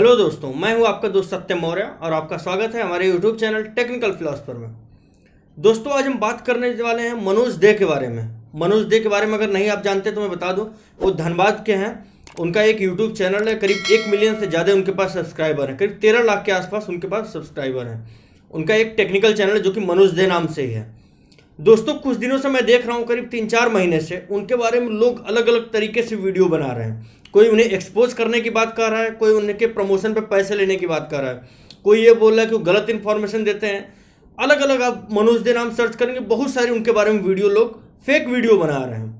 hello दोस्तों मैं हूं आपका दोस्त सत्य मौर्य और आपका स्वागत है हमारे यूट्यूब चैनल टेक्निकल फिलासफर में दोस्तों आज हम बात करने वाले हैं मनोज दे के बारे में मनोज दे के बारे में अगर नहीं आप जानते तो मैं बता दूं वो धनबाद के हैं उनका एक यूट्यूब चैनल है करीब एक मिलियन से ज़्यादा उनके पास सब्सक्राइबर हैं करीब तेरह लाख के आसपास उनके पास सब्सक्राइबर हैं उनका एक टेक्निकल चैनल है जो कि मनोज दे नाम से ही है दोस्तों कुछ दिनों से मैं देख रहा हूँ करीब तीन चार महीने से उनके बारे में लोग अलग अलग तरीके से वीडियो बना रहे हैं कोई उन्हें एक्सपोज करने की बात कर रहा है कोई उनके प्रमोशन पर पैसे लेने की बात कर रहा है कोई ये बोल रहा है कि वो गलत इन्फॉर्मेशन देते हैं अलग अलग आप मनोज दे नाम सर्च करेंगे बहुत सारे उनके बारे में वीडियो लोग फेक वीडियो बना रहे हैं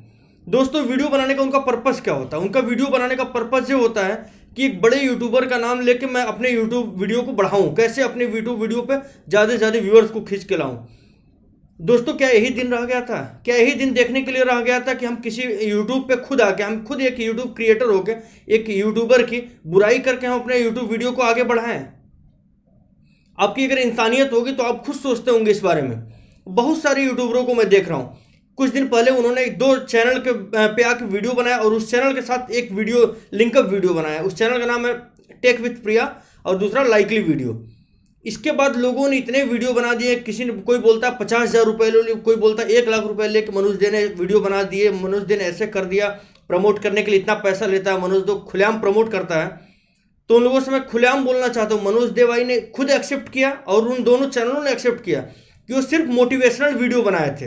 दोस्तों वीडियो बनाने का उनका पर्पस क्या होता है उनका वीडियो बनाने का पर्पस ये होता है कि एक बड़े यूट्यूबर का नाम लेके मैं अपने यूट्यूब वीडियो को बढ़ाऊं कैसे अपने यूट्यूब वीडियो पे ज़्यादा से ज़्यादा व्यूअर्स को खींच के लाऊं दोस्तों क्या यही दिन रह गया था क्या यही दिन देखने के लिए रह गया था कि हम किसी यूट्यूब पे खुद आके हम खुद एक यूट्यूब क्रिएटर होकर एक यूट्यूबर की बुराई करके हम अपने यूट्यूब वीडियो को आगे बढ़ाएं आपकी अगर इंसानियत होगी तो आप खुद सोचते होंगे इस बारे में बहुत सारे यूट्यूबरों को मैं देख रहा हूँ कुछ दिन पहले उन्होंने एक दो चैनल के पे आके वीडियो बनाया और उस चैनल के साथ एक वीडियो लिंकअप वीडियो बनाया उस चैनल का नाम है टेक विथ प्रिया और दूसरा लाइकली वीडियो इसके बाद लोगों ने इतने वीडियो बना दिए किसी ने कोई बोलता पचास हज़ार रुपये लो कोई बोलता है एक लाख रुपए लेके मनोज दे ने वीडियो बना दिए मनोज दे ने ऐसे कर दिया प्रमोट करने के लिए इतना पैसा लेता है मनोज दो खुलेआम प्रमोट करता है तो उन लोगों से मैं खुलेआम बोलना चाहता हूँ मनोज देवाई ने खुद एक्सेप्ट किया और उन दोनों चैनलों ने एक्सेप्ट किया कि वो सिर्फ मोटिवेशनल वीडियो बनाए थे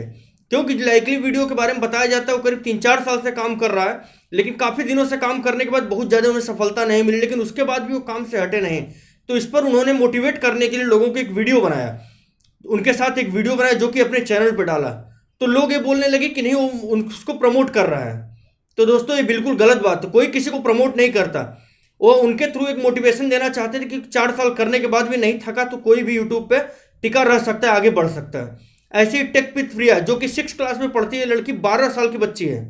क्योंकि लाइकली वीडियो के बारे में बताया जाता है वो करीब तीन चार साल से काम कर रहा है लेकिन काफ़ी दिनों से काम करने के बाद बहुत ज़्यादा उन्हें सफलता नहीं मिली लेकिन उसके बाद भी वो काम से हटे नहीं तो इस पर उन्होंने मोटिवेट करने के लिए लोगों को एक वीडियो बनाया उनके साथ एक वीडियो बनाया जो कि अपने चैनल पर डाला तो लोग ये बोलने लगे कि नहीं वो उसको प्रमोट कर रहा है तो दोस्तों ये बिल्कुल गलत बात है कोई किसी को प्रमोट नहीं करता वो उनके थ्रू एक मोटिवेशन देना चाहते थे कि चार साल करने के बाद भी नहीं थका तो कोई भी यूट्यूब पर टिका रह सकता है आगे बढ़ सकता है ऐसी टेक पिथ फ्रिया जो कि सिक्स क्लास में पढ़ती है लड़की बारह साल की बच्ची है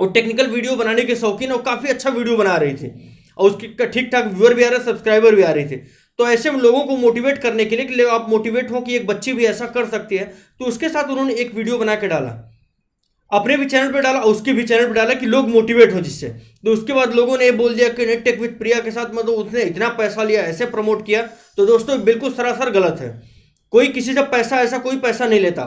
और टेक्निकल वीडियो बनाने के शौकीन और काफ़ी अच्छा वीडियो बना रही थी और उसके ठीक ठाक व्यूअर भी आ रहे सब्सक्राइबर भी आ रहे थे तो ऐसे में लोगों को मोटिवेट करने के लिए कि आप मोटिवेट हो कि एक बच्ची भी ऐसा कर सकती है तो उसके साथ उन्होंने एक वीडियो बना के डाला अपने भी चैनल पर डाला उसके भी चैनल पर डाला कि लोग मोटिवेट हो जिससे तो उसके बाद लोगों ने बोल दिया कि नेटेक विद प्रिया के साथ मतलब उसने इतना पैसा लिया ऐसे प्रमोट किया तो दोस्तों बिल्कुल सरासर गलत है कोई किसी से पैसा ऐसा कोई पैसा नहीं लेता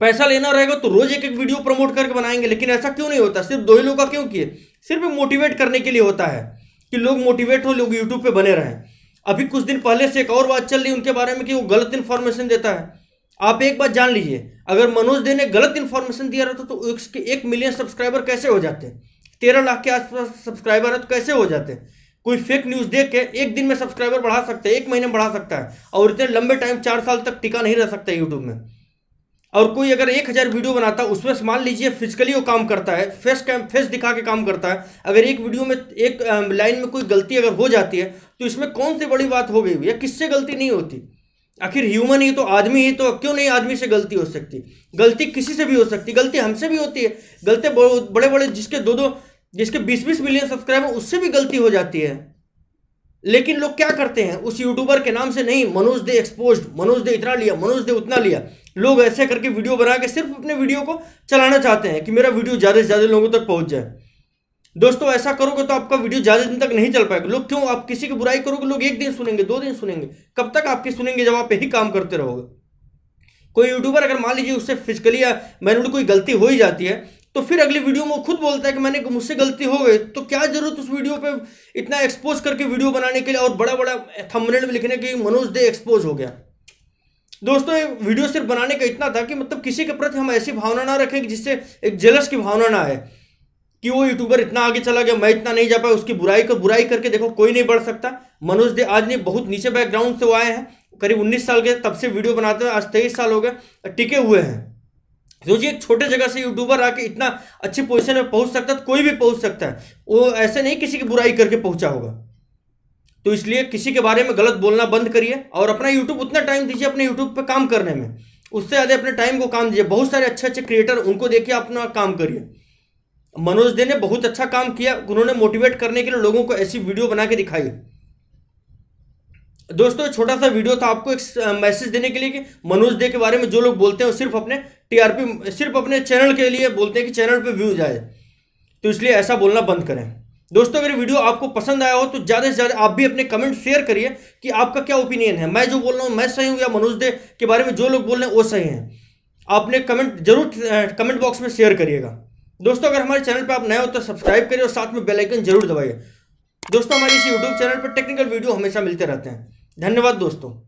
पैसा लेना रहेगा तो रोज एक एक वीडियो प्रमोट करके बनाएंगे लेकिन ऐसा क्यों नहीं होता सिर्फ दो ही लोग का क्यों किए सिर्फ मोटिवेट करने के लिए होता है कि लोग मोटिवेट हो लोग यूट्यूब पे बने रहें अभी कुछ दिन पहले से एक और बात चल रही उनके बारे में कि वो गलत इन्फॉर्मेशन देता है आप एक बात जान लीजिए अगर मनोज दे ने गलत इन्फॉर्मेशन दिया रहता तो उसके एक मिलियन सब्सक्राइबर कैसे हो जाते तेरह लाख के आसपास सब्सक्राइबर है तो कैसे हो जाते कोई फेक न्यूज़ देख के एक दिन में सब्सक्राइबर बढ़ा सकता है एक महीने बढ़ा सकता है और इतने लंबे टाइम चार साल तक टिका नहीं रह सकता यूट्यूब में और कोई अगर एक हज़ार वीडियो बनाता है उसमें मान लीजिए फिजिकली वो काम करता है फेस कैम फेस दिखा के काम करता है अगर एक वीडियो में एक लाइन में कोई गलती अगर हो जाती है तो इसमें कौन सी बड़ी बात हो गई या किससे गलती नहीं होती आखिर ह्यूमन ही तो आदमी ही तो क्यों नहीं आदमी से गलती हो सकती गलती किसी से भी हो सकती गलती हमसे भी होती है गलती बड़े बड़े जिसके दो दो जिसके बीस बीस मिलियन सब्सक्राइबर उससे भी गलती हो जाती है लेकिन लोग क्या करते हैं उस यूट्यूबर के नाम से नहीं मनोज दे एक्सपोज मनोज दे इतना लिया मनोज दे उतना लिया लोग ऐसे करके वीडियो बना के सिर्फ अपने वीडियो को चलाना चाहते हैं कि मेरा वीडियो ज़्यादा से ज़्यादा लोगों तक पहुँच जाए दोस्तों ऐसा करोगे तो आपका वीडियो ज़्यादा दिन तक नहीं चल पाएगा लोग क्यों आप किसी की बुराई करोगे लोग एक दिन सुनेंगे दो दिन सुनेंगे कब तक आपकी सुनेंगे जब आप यही काम करते रहोगे कोई यूट्यूबर अगर मान लीजिए उससे फिजिकली या मैनुअली कोई गलती हो ही जाती है तो फिर अगली वीडियो में वो खुद बोलता है कि मैंने मुझसे गलती हो गई तो क्या जरूरत उस वीडियो पे इतना एक्सपोज करके वीडियो बनाने के लिए और बड़ा बड़ा थंबनेल में लिखने की मनोज दे एक्सपोज हो गया दोस्तों ये वीडियो सिर्फ बनाने का इतना था कि मतलब किसी के प्रति हम ऐसी भावना ना रखें कि जिससे एक जेलस की भावना ना आए कि वो यूट्यूबर इतना आगे चला गया मैं इतना नहीं जा पाया उसकी बुराई को बुराई करके देखो कोई नहीं बढ़ सकता मनोज दे आज ने बहुत नीचे बैकग्राउंड से वो आए हैं करीब उन्नीस साल के तब से वीडियो बनाते हैं आज तेईस साल हो गए टिके हुए हैं सोचिए एक छोटे जगह से यूट्यूबर आके इतना अच्छी पोजिशन में पहुंच सकता है कोई भी पहुँच सकता है वो ऐसे नहीं किसी की बुराई करके पहुंचा होगा तो इसलिए किसी के बारे में गलत बोलना बंद करिए और अपना यूट्यूब उतना टाइम दीजिए अपने यूट्यूब पर काम करने में उससे ज़्यादा अपने टाइम को काम दीजिए बहुत सारे अच्छे अच्छे क्रिएटर उनको देखिए अपना काम करिए मनोज दे ने बहुत अच्छा काम किया उन्होंने मोटिवेट करने के लिए लोगों को ऐसी वीडियो बना के दिखाई दोस्तों छोटा सा वीडियो था आपको एक मैसेज देने के लिए कि मनोज दे के बारे में जो लोग बोलते हैं सिर्फ अपने टीआरपी सिर्फ अपने चैनल के लिए बोलते हैं कि चैनल पे व्यूज आए तो इसलिए ऐसा बोलना बंद करें दोस्तों अगर वीडियो आपको पसंद आया हो तो ज़्यादा से ज़्यादा आप भी अपने कमेंट शेयर करिए कि आपका क्या ओपिनियन है मैं जो बोल रहा हूँ मैं सही हूँ या मनोज दे के बारे में जो लोग बोल रहे हैं वो सही हैं आपने कमेंट जरूर कमेंट बॉक्स में शेयर करिएगा दोस्तों अगर हमारे चैनल पर आप नए हो तो सब्सक्राइब करिए और साथ में बेलाइकन जरूर दबाइए दोस्तों हमारे इस यूट्यूब चैनल पर टेक्निकल वीडियो हमेशा मिलते रहते हैं धन्यवाद दोस्तों